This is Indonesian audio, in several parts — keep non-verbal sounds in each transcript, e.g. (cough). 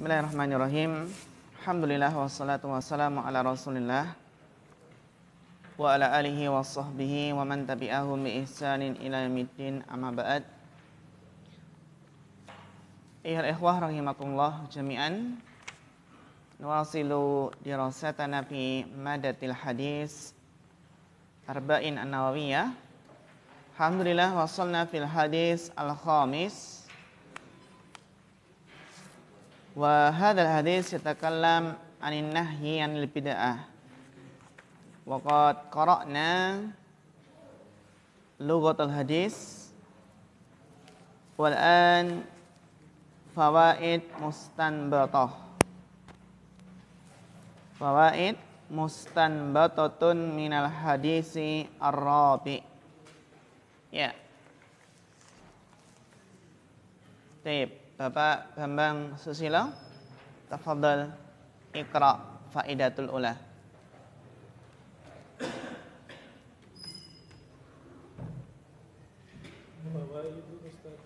Bismillahirrahmanirrahim. Alhamdulillah wassalatu wassalamu ala Rasulillah wa ala alihi wa sahbihi wa man tabi'ahum bi ihsanin ila yaumiddin amma ba'd. Ayuhal ikhwah rahimakumullah jami'an. Nuwasilu dirasatana fi madatil hadis arba'in an-nawawiyah. Alhamdulillah wassalna fil hadis al-khamis Wa hadzal hadis yatakallam anin nahyi anil bid'ah. Wa qad qara'na lughatul hadis wal an fawaid mustanbatah. Fawaid mustanbatatun minal hadisi ar-rabi. Ya. tip Bapak Bambang Susilo, tafadhal Iqra Faidatul Ula. Bapak Ibu Ustaz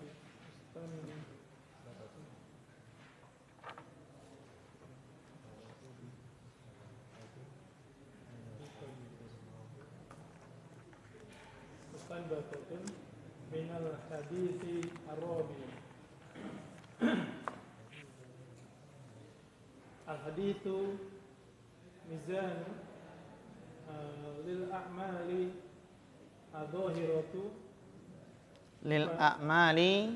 Ustaz, Ustaz, Ustaz, Al-hadithu mizan uh, lil a'mali adhahiratu lil a'mali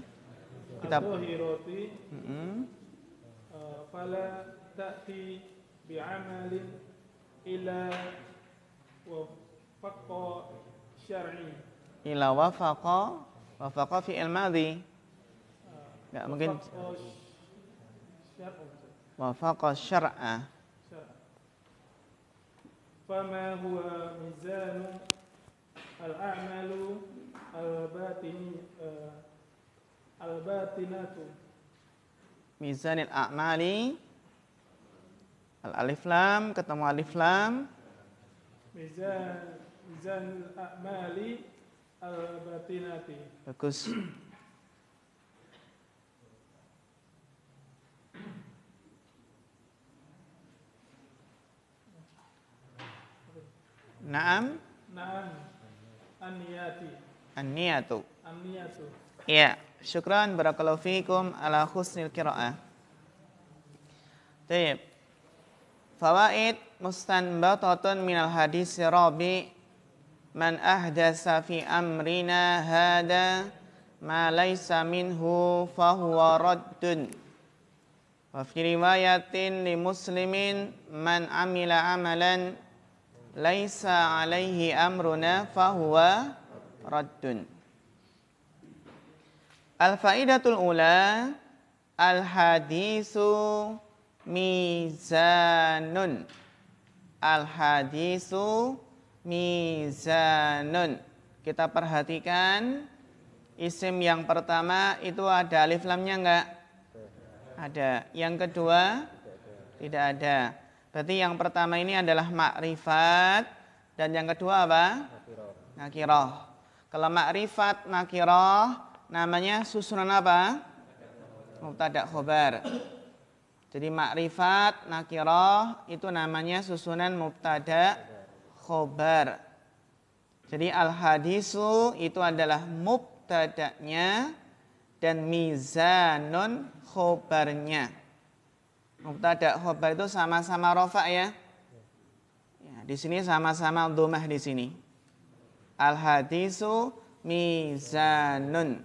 kitab mm-hmm. uh, fala ta'ti bi ila wafaqa syar'i ila fi madhi Enggak mungkin. Wafaqa syar'a. Fama huwa mizanu al-a'malu al-batini eh, al-batinatu. al a'mali al-alif lam ketemu alif lam. Mizan al a'mali al-batinati. Bagus. Naam. Naam. An-niyati. an Ya. An-niyatu. Iya. Syukran barakallahu fikum ala husnil qiraah. Baik. Fawaid mustanbatatun minal hadis rabi man ahdasa fi amrina hada ma laysa minhu fahuwa raddun. Wa fi riwayatin li muslimin man amila amalan laisa alaihi amruna fahuwa raddun. Al-faidatul ula al-hadisu mizanun. Al-hadisu mizanun. Kita perhatikan isim yang pertama itu ada alif lamnya enggak? Ada. Yang kedua tidak ada. Berarti yang pertama ini adalah makrifat dan yang kedua apa? Nakiroh. Kalau makrifat nakiroh namanya susunan apa? Mubtada khobar. Jadi makrifat nakiroh itu namanya susunan mubtada khobar. Jadi al hadisu itu adalah mubtadanya dan mizanun khobarnya. Mubtada khobar itu sama-sama rofa ya. ya di sini sama-sama domah di sini. Al hadisu mizanun.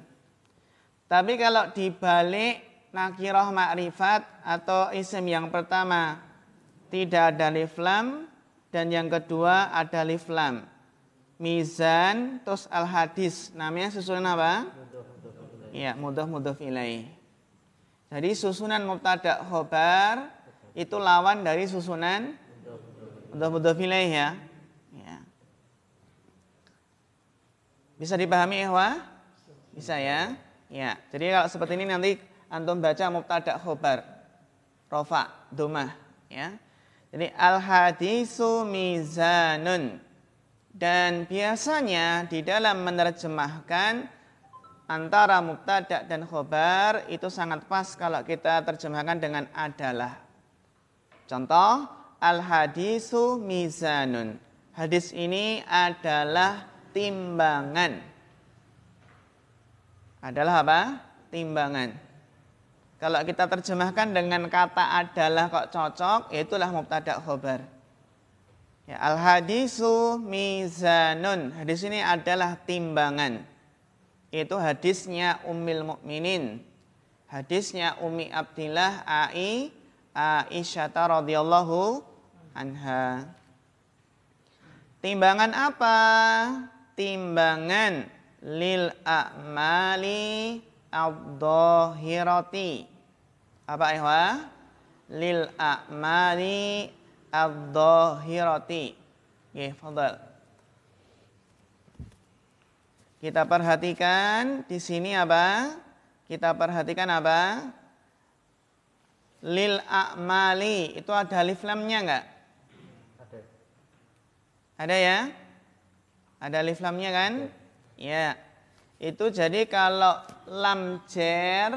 Tapi kalau dibalik nakiroh makrifat atau isim yang pertama tidak ada liflam dan yang kedua ada liflam. Mizan terus al hadis namanya susunan apa? Mudah, mudah, mudah. Ya, mudah mudah ilaih. Jadi susunan mubtada khobar itu lawan dari susunan mudhofilaih ya. ya. Bisa dipahami Ehwa? Bisa ya? Ya. Jadi kalau seperti ini nanti antum baca mubtada khobar rofa domah ya. Jadi al hadisu mizanun dan biasanya di dalam menerjemahkan antara mubtada dan khobar itu sangat pas kalau kita terjemahkan dengan adalah. Contoh, al-hadisu mizanun. Hadis ini adalah timbangan. Adalah apa? Timbangan. Kalau kita terjemahkan dengan kata adalah kok cocok, itulah mubtada khobar. Ya, al hadisu mizanun. Hadis ini adalah timbangan. Itu hadisnya Ummil Mukminin. Hadisnya umi Abdillah Ai Aisyah radhiyallahu anha. Timbangan apa? Timbangan lil a'mali ad-dhahirati. Apa ihwa? Lil a'mali ad-dhahirati. Ya, fadal. Kita perhatikan di sini apa? Kita perhatikan apa? Lil a'mali. Itu ada alif lamnya enggak? Ada. Ada ya? Ada alif lamnya kan? Ada. Ya. Itu jadi kalau lam jer,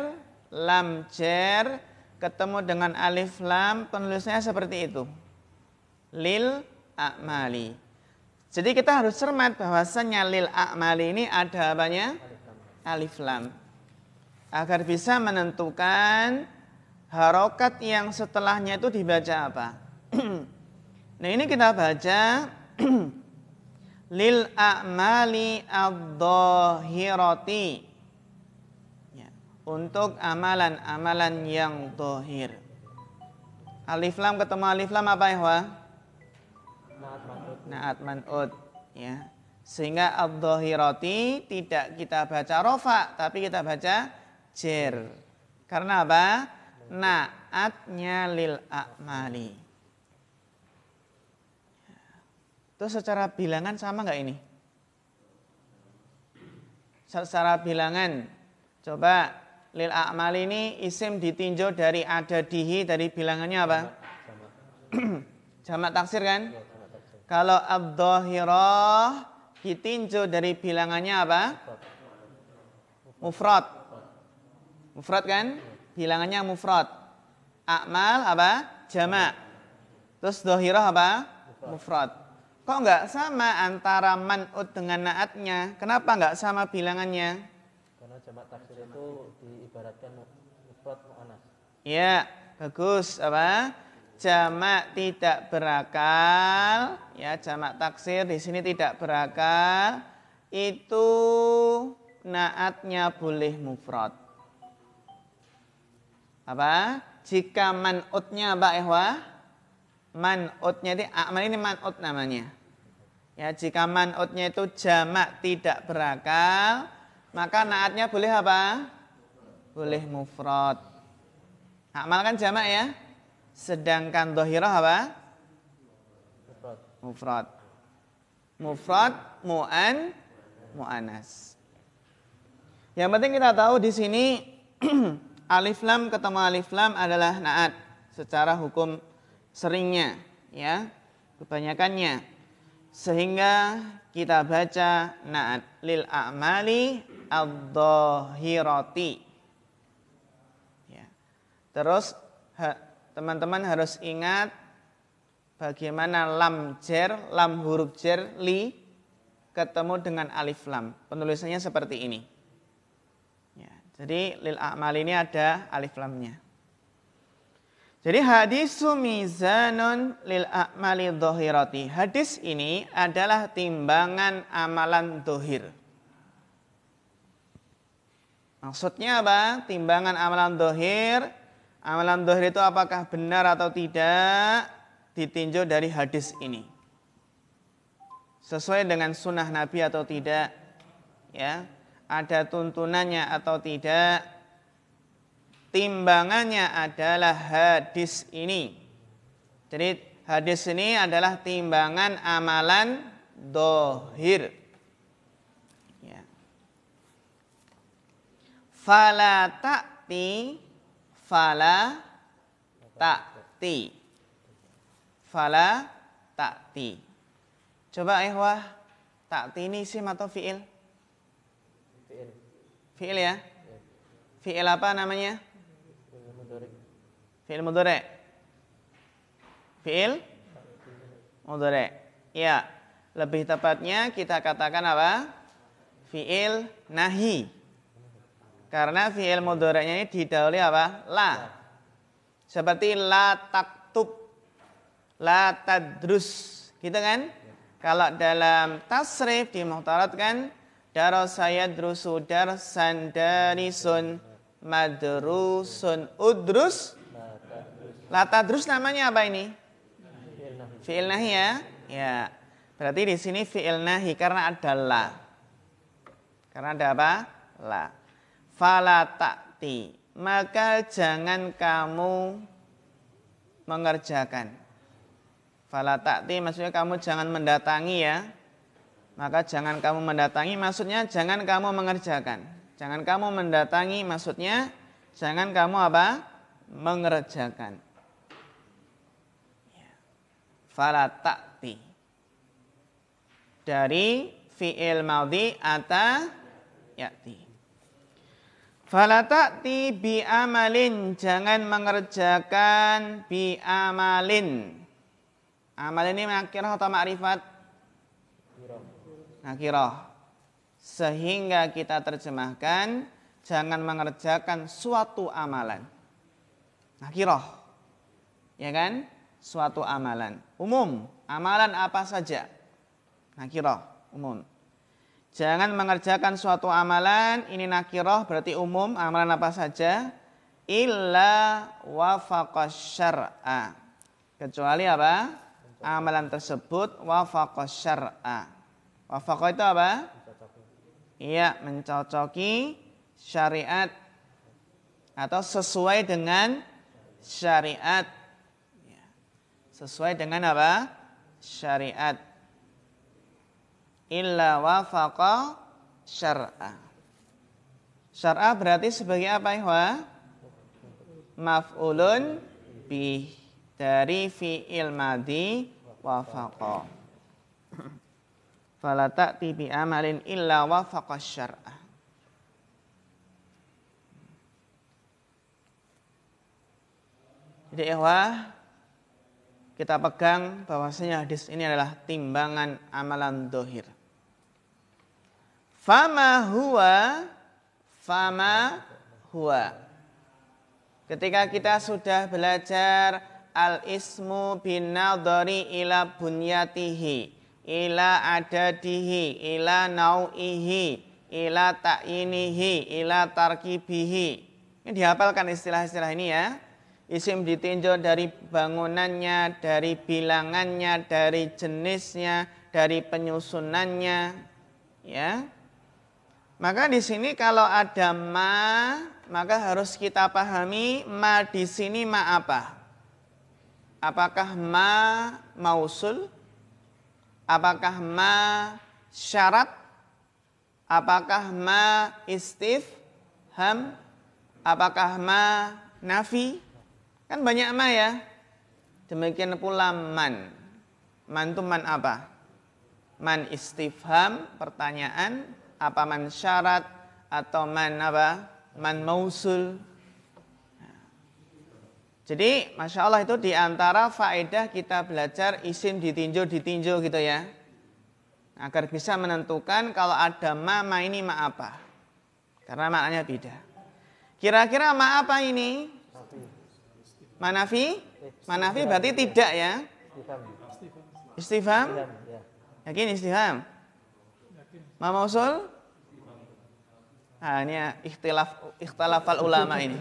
lam jer ketemu dengan alif lam penulisnya seperti itu. Lil a'mali. Jadi kita harus cermat bahwasanya lil a'mali ini ada apanya? Alif lam. Agar bisa menentukan harokat yang setelahnya itu dibaca apa. (clears throat) nah ini kita baca (clears throat) lil a'mali ad dohirati Ya, untuk amalan-amalan yang dohir. Alif lam ketemu alif lam apa ya, naat manut ya. Sehingga ad-dhahirati tidak kita baca rofa tapi kita baca jer. Karena apa? Naatnya lil a'mali. itu secara bilangan sama nggak ini? Secara bilangan, coba lil a'mali ini isim ditinjau dari ada dihi dari bilangannya apa? Jamak (clears throat) taksir kan? Iya. Kalau abdohiroh ditinjau dari bilangannya apa? Mufrad. Mufrad kan? Bilangannya mufrad. Akmal apa? Jama. Terus Dohiroh apa? Mufrad. Kok nggak sama antara man'ud dengan naatnya? Kenapa nggak sama bilangannya? Karena Jama taksir itu diibaratkan mufrad mu'anas. Iya, bagus apa? jamak tidak berakal, ya jamak taksir di sini tidak berakal, itu naatnya boleh mufrad. Apa? Jika manutnya Mbak Ehwa, manutnya ini akmal ah, ini manut namanya. Ya, jika manutnya itu jamak tidak berakal, maka naatnya boleh apa? Boleh mufrad. akmal kan jamak ya? Sedangkan dohirah apa? Mufrad. Mufrad, mu'an, mu'anas. Yang penting kita tahu di sini (clears throat) alif lam ketemu alif lam adalah naat secara hukum seringnya ya kebanyakannya sehingga kita baca naat lil a'mali al dohiroti. ya. terus teman-teman harus ingat bagaimana lam jer, lam huruf jer, li ketemu dengan alif lam. Penulisannya seperti ini. Ya, jadi lil a'mal ini ada alif lamnya. Jadi hadis mizanun lil a'mali dohiroti. Hadis ini adalah timbangan amalan dohir. Maksudnya apa? Timbangan amalan dohir Amalan dohir itu apakah benar atau tidak ditinjau dari hadis ini. Sesuai dengan sunnah Nabi atau tidak. ya Ada tuntunannya atau tidak. Timbangannya adalah hadis ini. Jadi hadis ini adalah timbangan amalan dohir. Ya. ta'ti fala takti, Fala takti. Coba ikhwah, takti ini isim atau fi'il? Fi'il. Fi'il ya? Fi'il apa namanya? Fi'il mudore. Fi'il mudore. Fi'il? Ya, lebih tepatnya kita katakan apa? Fi'il nahi. Karena fi'il mudoranya ini didahului apa? La. Ya. Seperti la taktub, la tadrus, gitu kan? Ya. Kalau dalam tasrif di Muhtarot kan darasaya drusu darsan sandarisun madrusun udrus la tadrus namanya apa ini? Fi'il nahi ya. Ya. Berarti di sini fi'il nahi karena ada la. Karena ada apa? La. Fala takti, maka jangan kamu mengerjakan Fala takti, maksudnya kamu jangan mendatangi ya maka jangan kamu mendatangi maksudnya jangan kamu mengerjakan jangan kamu mendatangi maksudnya jangan kamu apa mengerjakan ya. Fala takti dari fi'il maudhi ata yakti Falatati bi amalin, jangan mengerjakan bi amalin. Amal ini nakirah atau makrifat, Nakirah. Sehingga kita terjemahkan, jangan mengerjakan suatu amalan. Nakirah. Ya kan? Suatu amalan. Umum, amalan apa saja. Nakirah, umum. Jangan mengerjakan suatu amalan, ini nakiroh berarti umum, amalan apa saja. Illa wafaqas syar'a. Kecuali apa? Amalan tersebut wafaqas syar'a. itu apa? Iya, mencocoki syariat atau sesuai dengan syariat. Iya. Sesuai dengan apa? Syariat illa wafaqa syar'a. Syar'a berarti sebagai apa ihwa? Maf'ulun bi dari fi'il madi wafaqa. (clears throat) Fala ta'ti bi amalin illa wafaqa syar'a. Jadi ihwa kita pegang bahwasanya hadis ini adalah timbangan amalan dohir. Fama huwa, fama huwa. Ketika kita sudah belajar al-ismu bin nadhari ila bunyatihi, ila adadihi, ila nau'ihi, ila ta'inihi, ila tarkibihi. Ini dihafalkan istilah-istilah ini ya. Isim ditinjau dari bangunannya, dari bilangannya, dari jenisnya, dari penyusunannya. Ya, maka di sini kalau ada ma, maka harus kita pahami ma di sini ma apa? Apakah ma mausul? Apakah ma syarat? Apakah ma istifham? Apakah ma nafi? Kan banyak ma ya. Demikian pula man. Man itu man apa? Man istifham, pertanyaan apa man syarat atau man apa man mausul. Jadi masya Allah itu diantara faedah kita belajar isim ditinjau ditinjau gitu ya. Agar bisa menentukan kalau ada ma, ma ini ma apa. Karena maknanya beda. Kira-kira ma apa ini? Manafi? Manafi berarti tidak ya? Istifham? Ya. Yakin istifham? Ma mausul? Nah, ini ya, ikhtilaf ikhtilafal ulama ini.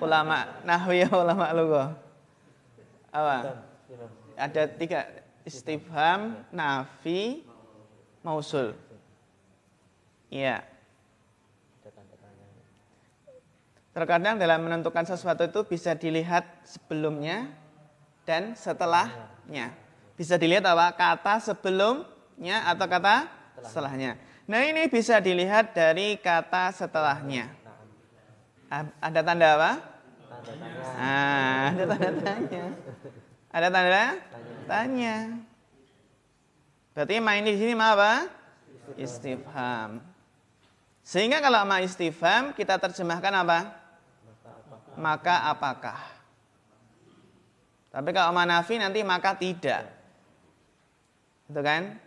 Ulama nahwi (laughs) ulama lugo. Apa? Ada tiga istifham, nafi, mausul. Iya. Terkadang dalam menentukan sesuatu itu bisa dilihat sebelumnya dan setelahnya. Bisa dilihat apa? Kata sebelumnya atau kata setelahnya. Nah ini bisa dilihat dari kata setelahnya. Ada tanda apa? Ah, ada tanda tanya. Ada tanda tanya. Berarti main di sini ma apa? Istifham. Sehingga kalau ma istifham kita terjemahkan apa? Maka apakah? Tapi kalau ma nafi nanti maka tidak. Itu kan?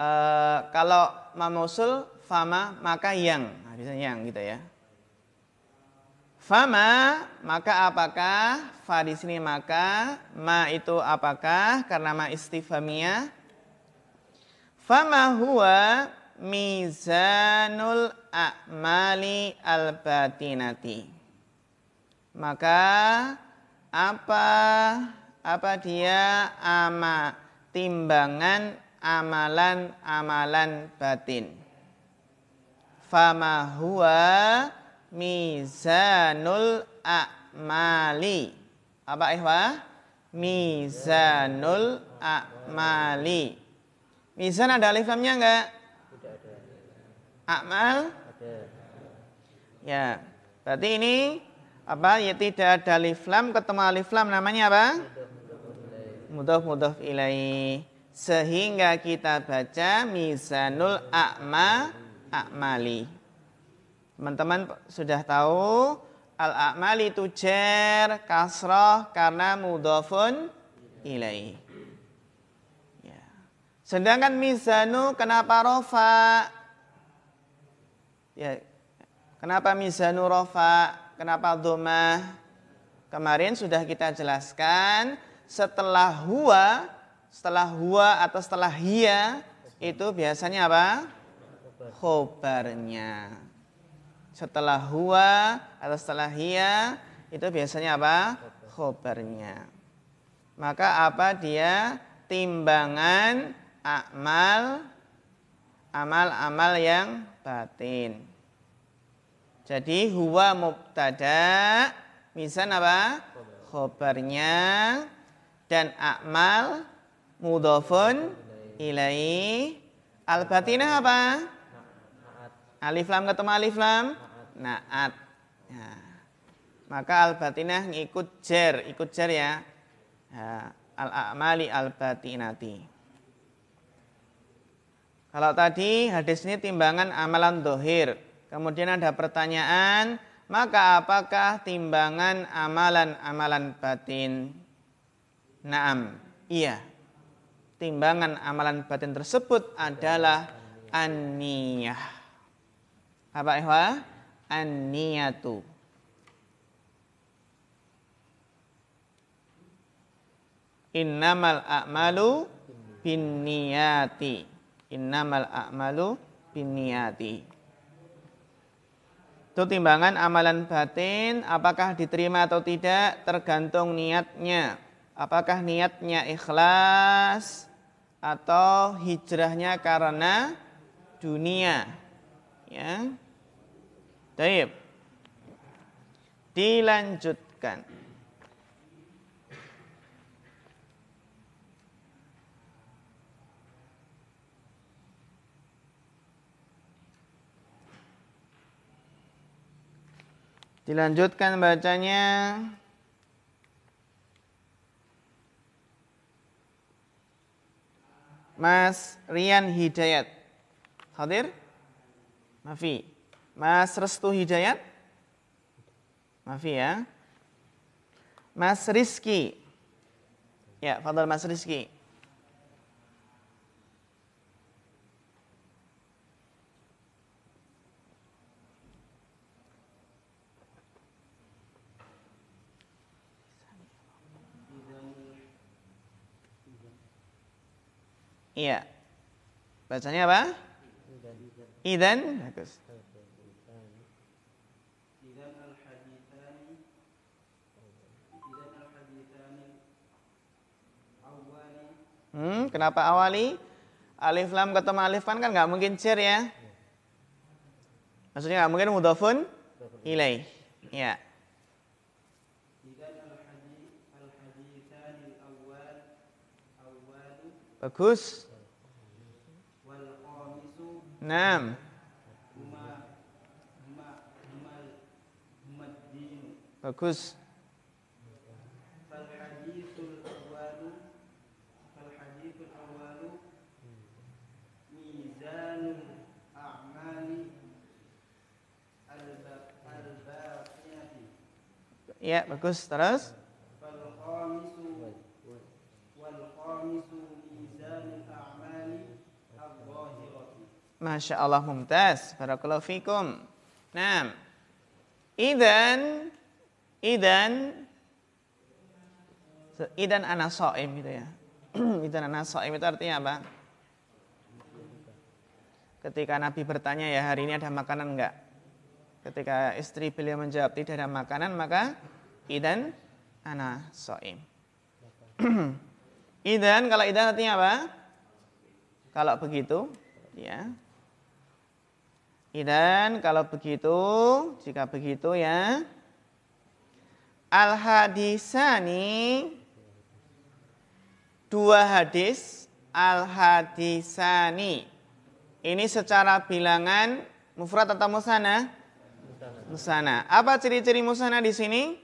Kalau eh, kalau mamusul fama maka yang nah, bisa yang gitu ya fama maka apakah fa di sini maka ma itu apakah karena ma istifhamiyah fama huwa mizanul a'mali al batinati maka apa apa dia ama timbangan amalan-amalan batin. Fama huwa mizanul a'mali. Apa ihwa? Mizanul a'mali. Mizan ada alif lamnya enggak? Amal? Ada. Ya. Berarti ini apa ya tidak ada alif lam ketemu alif lam namanya apa? Mudah-mudah ilaih sehingga kita baca Mizanul A'ma A'mali. Teman-teman sudah tahu Al-A'mali itu jar kasroh karena mudofun ilai Ya. Sedangkan Mizanu kenapa rofa? Ya, kenapa Mizanu rofa? Kenapa domah? Kemarin sudah kita jelaskan setelah huwa setelah huwa atau setelah hiya itu biasanya apa? Khobarnya. Setelah huwa atau setelah hiya itu biasanya apa? Khobarnya. Maka apa dia? Timbangan amal amal-amal yang batin. Jadi huwa mubtada misan apa? Khobarnya dan amal mudhafun ilai al-batinah apa? Alif lam ketemu alif lam? Naat. Ya. Maka al-batinah ngikut jer, ikut jer ya. ya. Al-a'mali al-batinati. Kalau tadi hadis ini timbangan amalan dohir. Kemudian ada pertanyaan, maka apakah timbangan amalan-amalan batin? Naam, iya timbangan amalan batin tersebut adalah an-niyah. Apa ihwa? An-niyatu. Innamal a'malu bin niyati. Innamal a'malu bin niyati. Itu timbangan amalan batin apakah diterima atau tidak tergantung niatnya. Apakah niatnya ikhlas, atau hijrahnya karena dunia. Ya. Taib. Dilanjutkan. Dilanjutkan bacanya. Mas Rian Hidayat. Hadir? Mafi. Mas Restu Hidayat? Mafi ya. Mas Rizky, Ya, Fadal Mas Rizky. Iya. Bacanya apa? Idan. Bagus. Hmm, kenapa awali? Alif lam ketemu alif kan kan nggak mungkin cer ya. Maksudnya nggak mungkin mudafun ilai. Ya. Bagus. Naam. Bagus. Ya, bagus. Terus? Masya Allah mumtaz. Barakallahu fikum. Nah. Idan. Idan. Idan anak so'im gitu ya. (clears throat) idan anak so'im itu artinya apa? Ketika Nabi bertanya ya hari ini ada makanan enggak? Ketika istri beliau menjawab tidak ada makanan maka idan anak so'im. (clears throat) idan kalau idan artinya apa? Kalau begitu ya Idan kalau begitu, jika begitu ya. Al hadisani dua hadis al hadisani. Ini secara bilangan mufrad atau musana? Musana. Apa ciri-ciri musana di sini?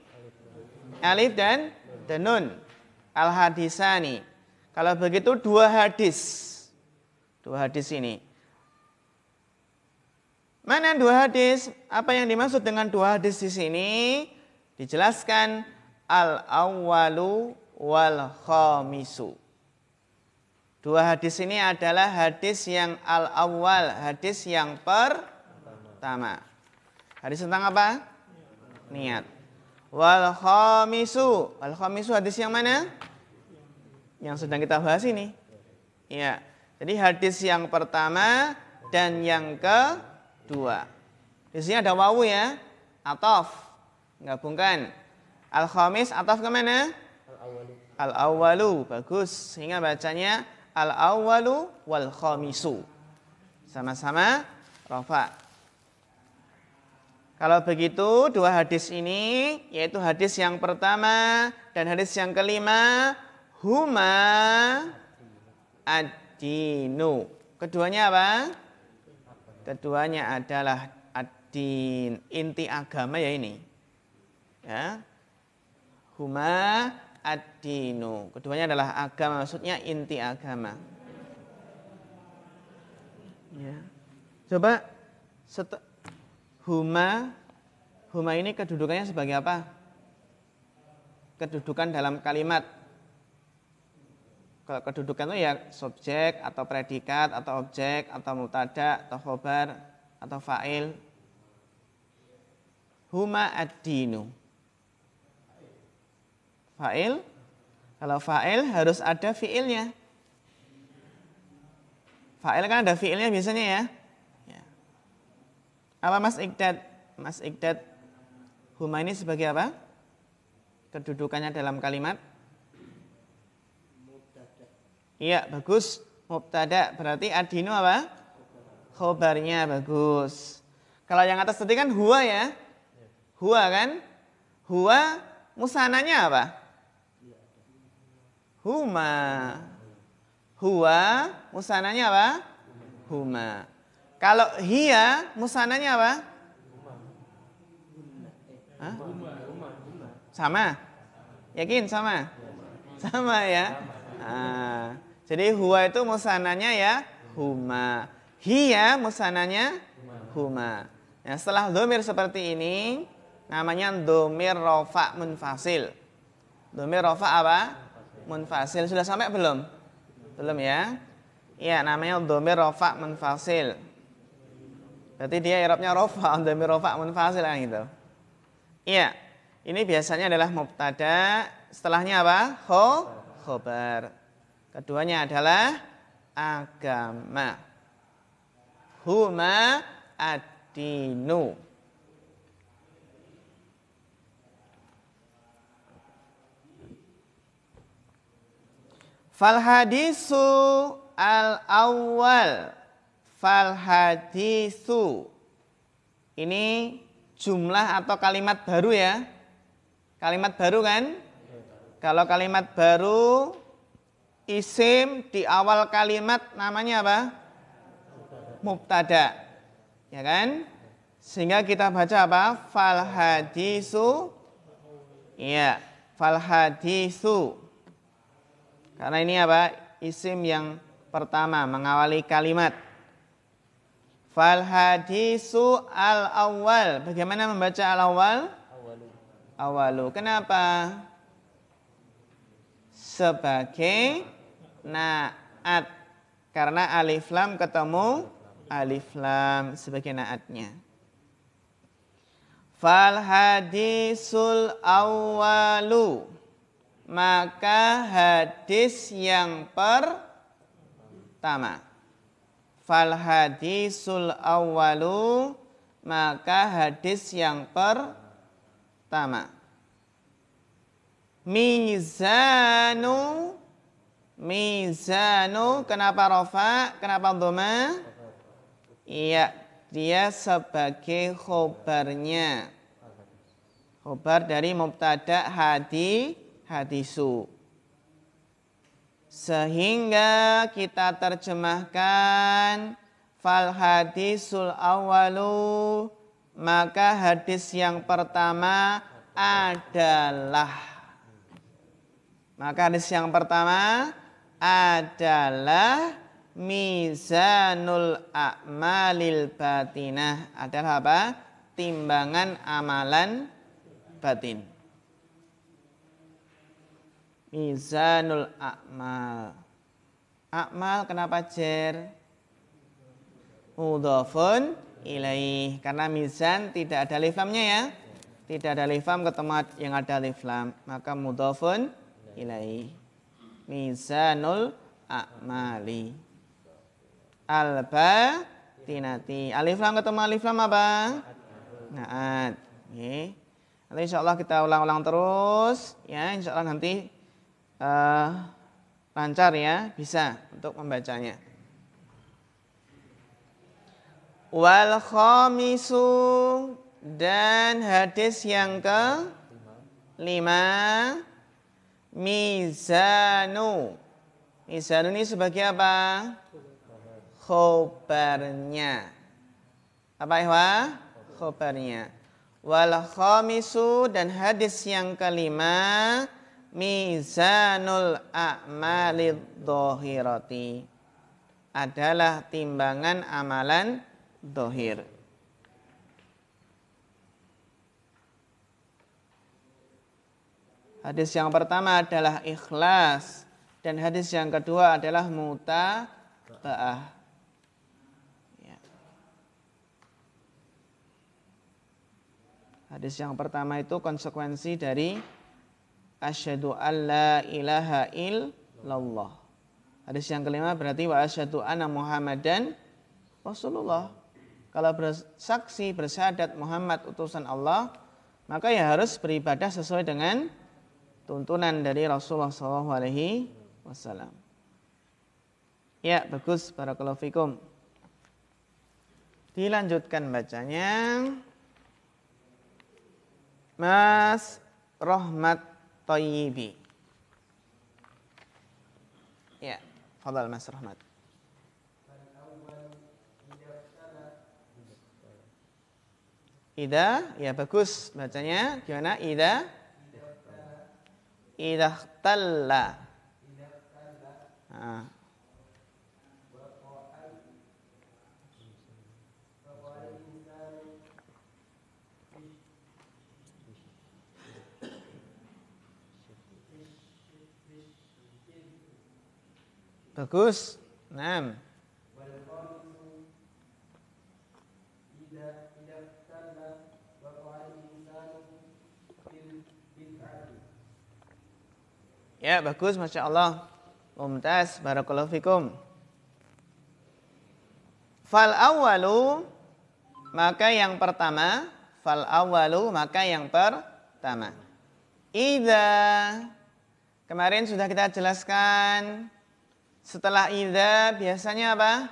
Alif dan denun. Al hadisani. Kalau begitu dua hadis. Dua hadis ini. Mana dua hadis? Apa yang dimaksud dengan dua hadis di sini? Dijelaskan al-awwalu wal khamisu. Dua hadis ini adalah hadis yang al-awwal, hadis yang pertama. Hadis tentang apa? Niat. Wal khamisu. Wal khamisu hadis yang mana? Yang sedang kita bahas ini. Iya. Jadi hadis yang pertama dan yang ke dua. Di sini ada wawu ya, atof gabungkan. Al khamis atof kemana? Al awalu. Al awalu, bagus. Sehingga bacanya al awalu wal khamisu. Sama-sama rofa. Kalau begitu dua hadis ini yaitu hadis yang pertama dan hadis yang kelima huma adinu Keduanya apa? keduanya adalah adin inti agama ya ini. Ya. Huma ad Keduanya adalah agama, maksudnya inti agama. Ya. Coba huma huma ini kedudukannya sebagai apa? Kedudukan dalam kalimat kedudukan itu ya subjek atau predikat atau objek atau mutada atau khobar atau fa'il. Huma ad-dinu. Fa'il. Kalau fa'il harus ada fi'ilnya. Fa'il kan ada fi'ilnya biasanya ya. ya. Apa Mas ikdad Mas ikdad huma ini sebagai apa? Kedudukannya dalam kalimat Iya, bagus. Mubtada berarti adino apa? Khobarnya bagus. Kalau yang atas tadi kan huwa ya. Huwa kan? Huwa musananya apa? Huma. Huwa musananya apa? Huma. Kalau hiya musananya apa? Huma. Sama? Yakin sama? Sama ya? Ah. Jadi huwa itu musananya ya huma. Hiya musananya huma. Ya, setelah domir seperti ini namanya domir rofa munfasil. Domir rofa apa? Munfasil. Sudah sampai belum? Belum ya? Iya namanya domir rofa munfasil. Berarti dia irobnya rofa, (laughs) domir rofa munfasil kan gitu. Iya. Ini biasanya adalah mubtada, setelahnya apa? Ho, khobar. Keduanya adalah agama. Huma adinu. nu, Fal hadisu al awal fal hadisu. Ini jumlah atau kalimat baru ya. Kalimat baru kan? Kalau kalimat baru isim di awal kalimat namanya apa? Mubtada. Ya kan? Sehingga kita baca apa? Fal hadisu. Iya, fal hadisu. Karena ini apa? Isim yang pertama mengawali kalimat. Fal hadisu al awal. Bagaimana membaca al awal? Awalu. Awalu. Kenapa? Sebagai naat karena alif lam ketemu alif lam sebagai naatnya. Fal hadisul awalu maka hadis yang pertama. Fal hadisul awalu maka hadis yang pertama. Mizanu Mizanu kenapa rofa? Kenapa doma? Iya, dia sebagai khobarnya. Khobar dari mubtada hadi hadisu. Sehingga kita terjemahkan fal hadisul awalu maka hadis yang pertama adalah maka hadis yang pertama adalah mizanul a'malil batinah adalah apa? Timbangan amalan batin. Mizanul a'mal. A'mal kenapa jer? Mudhafun ilaih. Karena mizan tidak ada liflamnya ya. Tidak ada liflam ketemu yang ada liflam. Maka mudhafun ilaih. Mizanul A'mali. Alba tinati. Alif lam ketemu alif lam apa? Naat. Okay. Nanti insya Allah kita ulang-ulang terus. Ya, insya Allah nanti uh, lancar ya, bisa untuk membacanya. Wal khamisu dan hadis yang ke lima mizanu. Mizanu ini sebagai apa? Khobarnya. Apa Ihwa? Khobarnya. Wal khamisu dan hadis yang kelima mizanul a'malid dohirati adalah timbangan amalan dohir. Hadis yang pertama adalah ikhlas dan hadis yang kedua adalah muta Ya. Hadis yang pertama itu konsekuensi dari asyhadu alla ilaha illallah. Hadis yang kelima berarti wa asyhadu anna Muhammadan Rasulullah. Kalau bersaksi bersyahadat Muhammad utusan Allah, maka ya harus beribadah sesuai dengan tuntunan dari Rasulullah Shallallahu Alaihi Wasallam. Ya bagus Para kalafikum. Dilanjutkan bacanya. Mas Rahmat Toyibi. Ya, fadal Mas Rahmat. Ida, ya bagus bacanya. Gimana? Ida, idah tala, ah. Bagus. Nah. Ya, bagus, Masya Allah. Mumtaz, Barakallahu Fikum. Fal awalu, maka yang pertama, fal awalu, maka yang pertama. Ida, kemarin sudah kita jelaskan, setelah ida biasanya apa?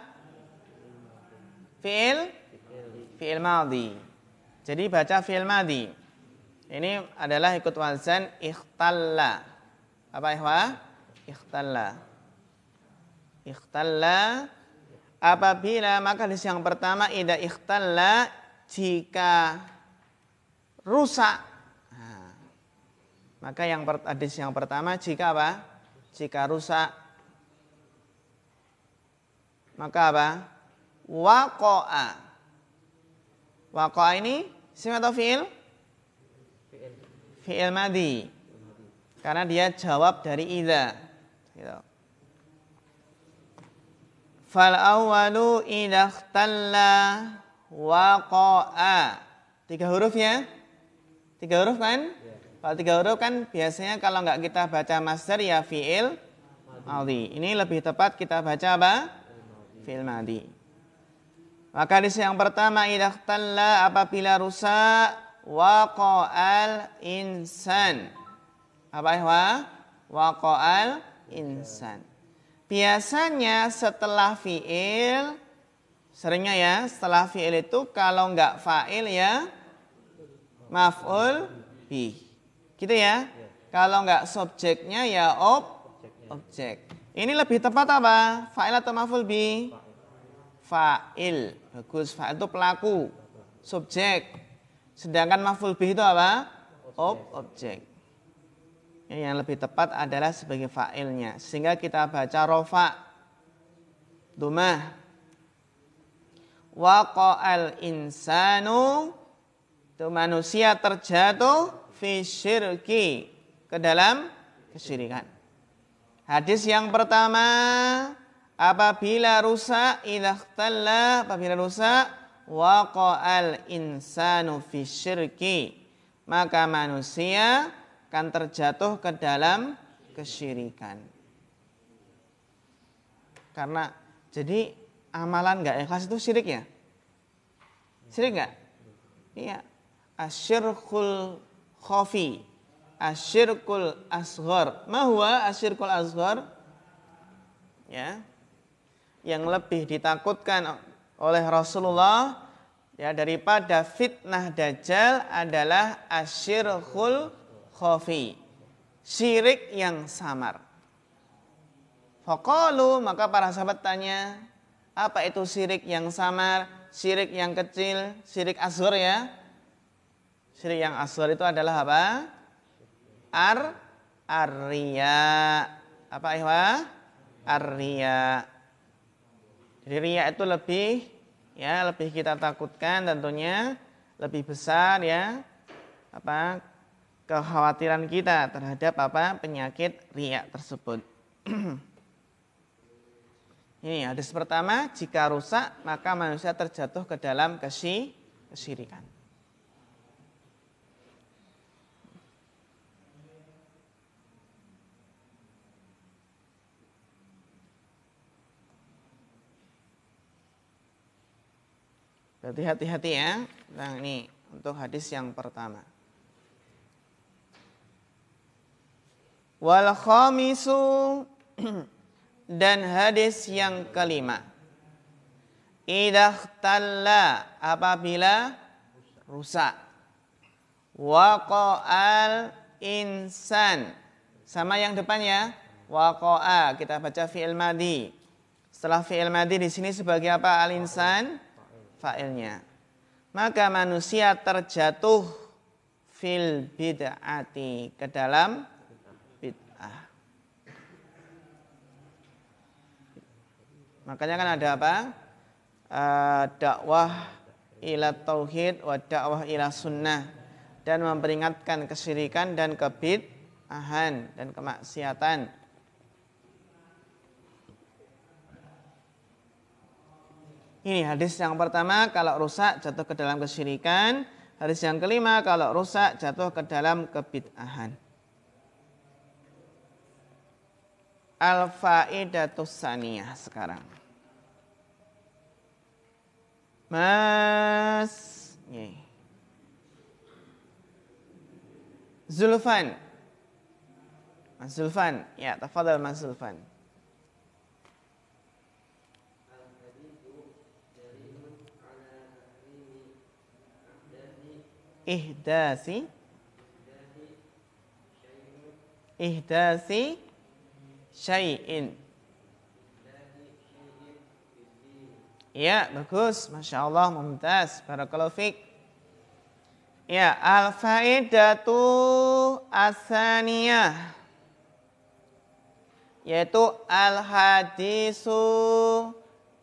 Fi'il? Fi'il madi. Jadi baca fi'il madi. Ini adalah ikut wazan ikhtalla. Apa ikhwah? Ikhtalla. Ikhtalla apabila maka di yang pertama ida ikhtalla jika rusak. Nah, maka yang hadis yang pertama jika apa? Jika rusak maka apa? Waqa'a. Waqa'a ini sifat atau fi'il? Fi'il madi. Karena dia jawab dari ida Gitu. Fal awalu idza waqa'a. Tiga huruf ya? Tiga huruf kan? Ya. Kalau tiga huruf kan biasanya kalau nggak kita baca master ya fi'il aldi. Ini lebih tepat kita baca apa? Fi'il madhi. Maka di yang pertama idza apabila rusak waqa'al insan apa ihwa? Ya? Waqa'al insan. Biasanya setelah fi'il, seringnya ya, setelah fi'il itu kalau enggak fa'il ya, maf'ul bi. Gitu ya. Kalau enggak subjeknya ya ob, objek. Ini lebih tepat apa? Fa'il atau maf'ul bi? Fa'il. Bagus, fa'il itu pelaku, subjek. Sedangkan maf'ul bi itu apa? Ob, objek yang lebih tepat adalah sebagai fa'ilnya sehingga kita baca rofa dumah waqa'al insanu itu manusia terjatuh fi syirki ke dalam kesyirikan hadis yang pertama apabila rusak idhtalla apabila rusak waqa'al insanu fi syirki maka manusia akan terjatuh ke dalam kesyirikan. Karena jadi amalan nggak ikhlas itu syirik ya? Syirik nggak? Iya. Asyirkul khafi. Asyirkul asghar. Mahwa asyirkul asghar? Ya. Yang lebih ditakutkan oleh Rasulullah ya daripada fitnah dajjal adalah asyirkul khafi. Syirik yang samar. Fakalu maka para sahabat tanya, apa itu syirik yang samar, syirik yang kecil, syirik asur ya? Syirik yang asur itu adalah apa? Ar arria. Apa ihwa? Arria. Jadi ria itu lebih ya lebih kita takutkan tentunya lebih besar ya apa kekhawatiran kita terhadap apa penyakit riak tersebut. (clears throat) Ini hadis pertama, jika rusak maka manusia terjatuh ke dalam kesi, kesirikan. Berarti hati-hati ya. Nah ini untuk hadis yang pertama. wal khamisu (clears throat) dan hadis yang kelima Idah tala apabila rusak waqa'al insan sama yang depan ya. waqa'a kita baca fi'il madi setelah fi'il madi di sini sebagai apa al insan fa'ilnya maka manusia terjatuh fil bid'ati ke dalam Makanya kan ada apa? Uh, dakwah ila tauhid wa dakwah ila sunnah dan memperingatkan kesyirikan dan ahan dan kemaksiatan. Ini hadis yang pertama kalau rusak jatuh ke dalam kesyirikan, hadis yang kelima kalau rusak jatuh ke dalam kebid'ahan. Al-Faidatus Saniyah sekarang. Mas Zulfan. Mas Zulfan. Ya, tafadhal Mas Zulfan. Ihdasi Ihdasi syai'in. Ya, bagus. Masya Allah, mumtaz. Barakallahu fiqh. Ya, al-faidatu asaniyah. Yaitu al-hadisu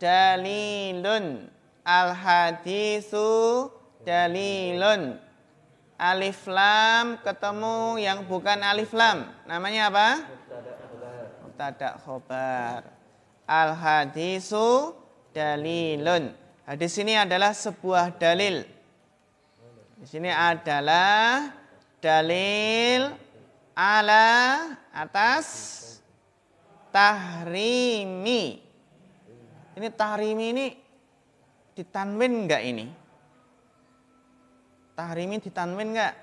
dalilun. Al-hadisu dalilun. Alif lam ketemu yang bukan alif lam. Namanya apa? mubtada khobar. Al hadisu dalilun. Hadis ini adalah sebuah dalil. Di sini adalah dalil ala atas tahrimi. Ini tahrimi ini ditanwin enggak ini? Tahrimi ditanwin enggak?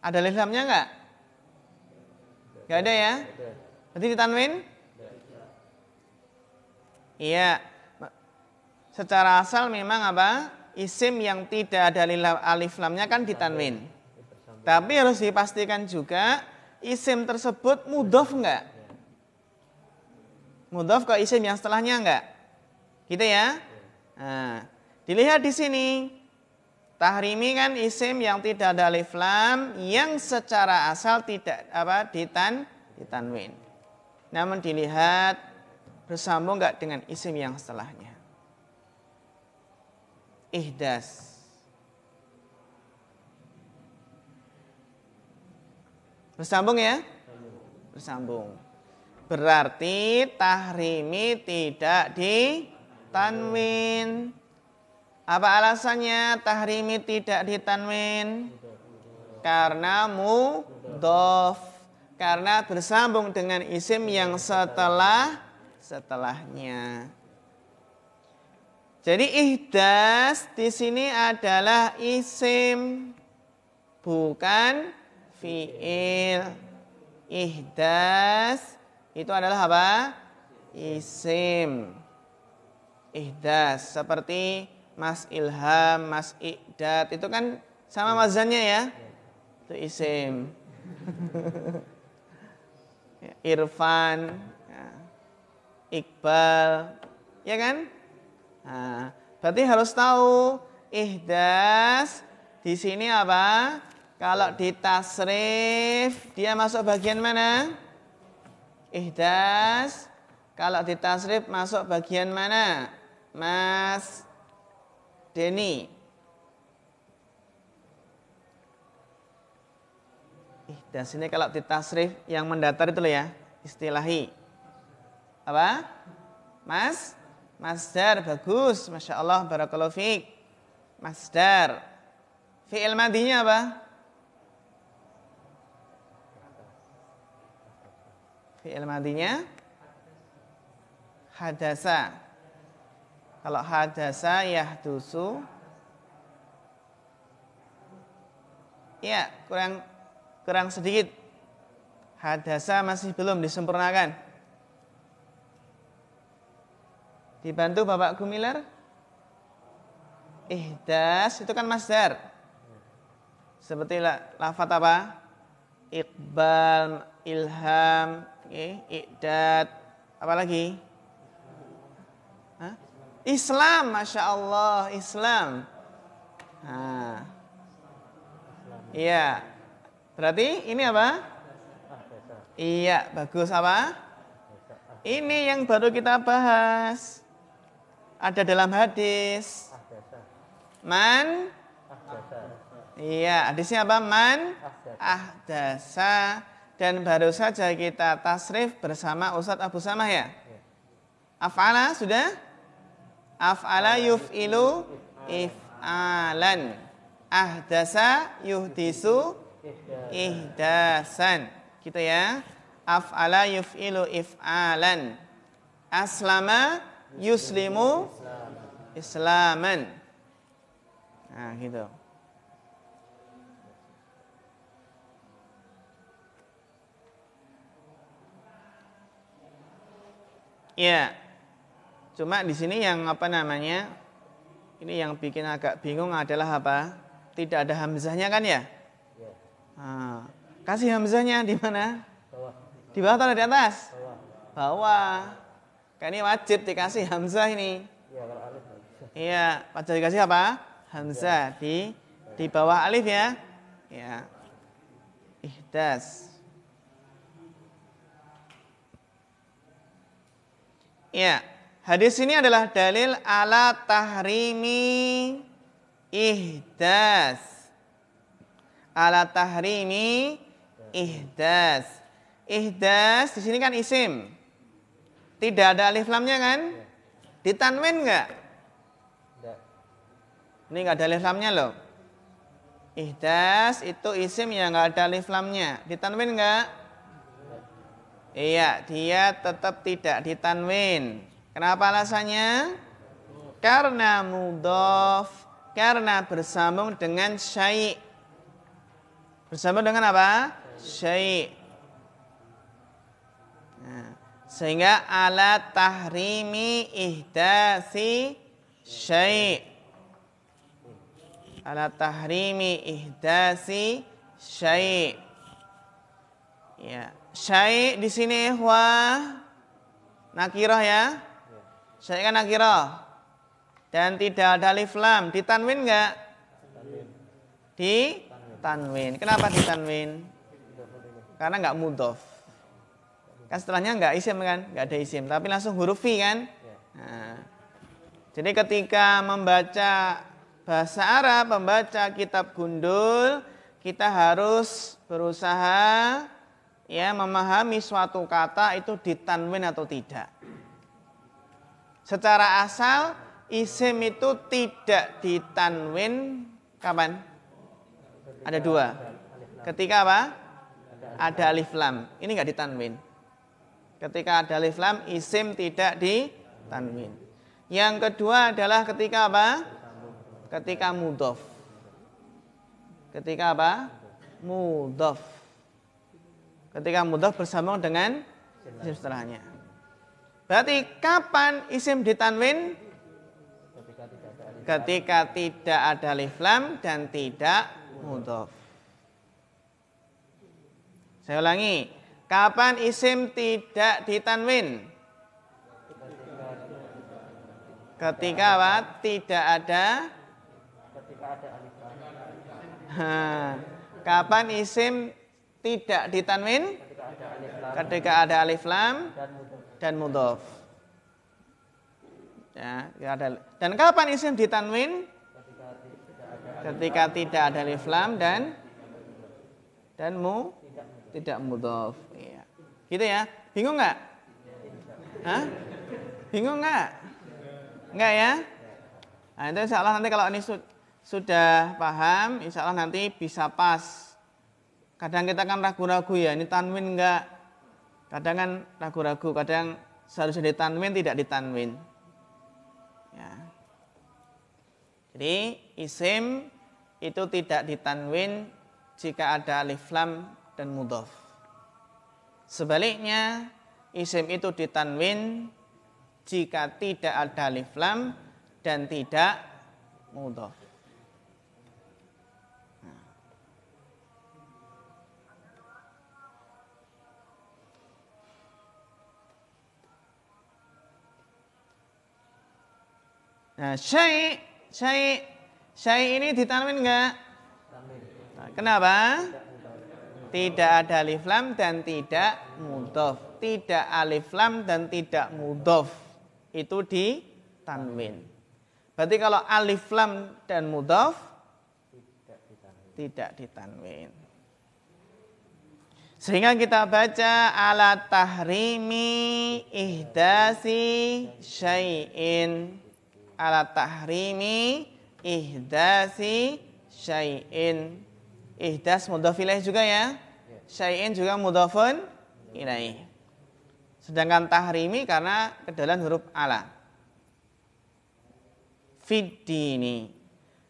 Ada lelamnya enggak? Enggak ada ya? Berarti ditanwin? Iya. Secara asal memang apa? Isim yang tidak ada alif lamnya kan ditanwin. Tapi harus dipastikan juga isim tersebut mudof enggak? Mudof ke isim yang setelahnya enggak? Gitu ya? Nah, dilihat di sini. Tahrimi kan isim yang tidak ada alif lam yang secara asal tidak apa ditan ditanwin namun dilihat bersambung nggak dengan isim yang setelahnya. Ihdas. Bersambung ya? Bersambung. Berarti tahrimi tidak di tanwin. Apa alasannya tahrimi tidak di tanwin? Karena mudhof karena bersambung dengan isim yang setelah setelahnya. Jadi ihdas di sini adalah isim bukan fiil. Ihdas itu adalah apa? Isim. Ihdas seperti Mas Ilham, Mas Iqdat itu kan sama mazannya ya. Itu isim. (laughs) Irfan, ya. Iqbal, ya kan? Nah, berarti harus tahu ihdas di sini apa? Kalau di tasrif dia masuk bagian mana? Ihdas. Kalau di tasrif masuk bagian mana? Mas Denny. Dan sini kalau di tasrif yang mendatar itu loh ya, istilahi. Apa? Mas? Masdar, bagus. Masya Allah, barakallahu fiqh. Masdar. Fi'il madinya apa? Fi'il madinya? Hadasa. Kalau hadasa, yahdusu. Ya, kurang kurang sedikit. Hadasa masih belum disempurnakan. Dibantu Bapak Gumilar. Ihdas itu kan masdar. Seperti lafat apa? Iqbal, ilham, okay, iqdad, apalagi? Hah? Islam, Masya Allah, Islam. Nah. Iya, Berarti ini apa? Iya, bagus apa? Ini yang baru kita bahas. Ada dalam hadis. Man Iya, hadisnya apa? Man Ah, ahdasa dan baru saja kita tasrif bersama Ustadz Abu Samah ya. Af'ala sudah? Af'ala yuf'ilu if'alan. Ahdasa yuhdisu ihdasan. Kita ya. Af'ala yuf'ilu if'alan. Aslama yuslimu islaman. Nah, gitu. Ya. Cuma di sini yang apa namanya? Ini yang bikin agak bingung adalah apa? Tidak ada hamzahnya kan ya? Ah, kasih hamzahnya di mana? Di bawah atau di atas? Bawah. Bawah. Kayak ini wajib dikasih hamzah ini. Iya, kalau kan. iya, wajib dikasih apa? Hamzah iya. di di bawah alif ya. Ya. Ihdas. Ya, hadis ini adalah dalil ala tahrimi ihdas ala tahrimi ihdas. Ihdas di sini kan isim. Tidak ada alif lamnya kan? Ditanwin enggak? Ini enggak ada alif lamnya loh. Ihdas itu isim yang enggak ada alif lamnya. Ditanwin enggak? Iya, dia tetap tidak ditanwin. Kenapa alasannya? Karena mudof, karena bersambung dengan syai' bersama dengan apa? Syai. Nah, sehingga ala tahrimi ihdasi syai. Ala tahrimi ihdasi syai. Ya, syai di sini wah nakirah ya. Syai kan nakirah. Dan tidak ada alif lam, ditanwin enggak? Di tanwin. Kenapa ditanwin? Karena nggak mudof. Kan setelahnya nggak isim kan? Nggak ada isim, tapi langsung huruf v kan? Nah. Jadi ketika membaca bahasa Arab, membaca kitab gundul, kita harus berusaha ya memahami suatu kata itu ditanwin atau tidak. Secara asal isim itu tidak ditanwin kapan? Ada dua. Ketika apa? Ada alif lam. Ini nggak ditanwin. Ketika ada alif lam, isim tidak ditanwin. Yang kedua adalah ketika apa? Ketika mudof. Ketika apa? Mudof. Ketika mudof bersambung dengan isim setelahnya. Berarti kapan isim ditanwin? Ketika tidak ada liflam dan tidak mudhaf. Oh, Saya ulangi, kapan isim tidak ditanwin? Ketika apa? Tidak ada. Ketika ada Kapan isim tidak ditanwin? Ketika ada alif lam dan mudhof. Ya, ya, ada. Dan kapan isim ditanwin? ketika tidak ada alif lam dan dan mu tidak mudhof. ya. Gitu ya. Bingung nggak? Hah? Bingung nggak? Nggak ya? Nah, itu insya Allah nanti kalau ini su sudah paham, insya Allah nanti bisa pas. Kadang kita kan ragu-ragu ya, ini tanwin nggak? Kadang kan ragu-ragu, kadang seharusnya ditanwin tidak ditanwin. Jadi isim itu tidak ditanwin jika ada alif lam dan mudhof. Sebaliknya, isim itu ditanwin jika tidak ada alif lam dan tidak mudhof. Nah, syai' syai. Syai ini ditanwin enggak? Kenapa? Tidak ada alif lam dan tidak mudof. Tidak alif lam dan tidak mudof Itu di tanwin. Berarti kalau alif lam dan mudof, tidak ditanwin. Tidak Sehingga kita baca ala tahrimi ihdasi syai'in ala tahrimi ihdasi syai'in. Ihdas mudhaf juga ya. Syai'in juga mudhafun ilaih. Sedangkan tahrimi karena kedalam huruf ala. Fiddini.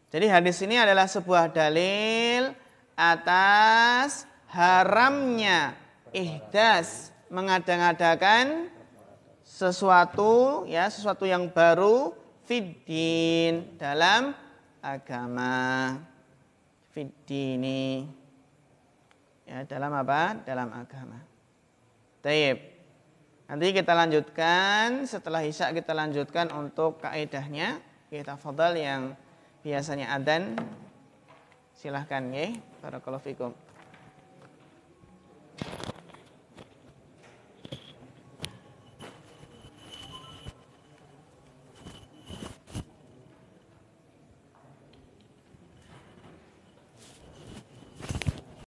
Jadi hadis ini adalah sebuah dalil atas haramnya ihdas mengadang-adakan sesuatu ya sesuatu yang baru fiddin dalam agama fiddini ya dalam apa dalam agama Taib. nanti kita lanjutkan setelah isya kita lanjutkan untuk kaidahnya kita fadal yang biasanya adan silahkan ya Thank you.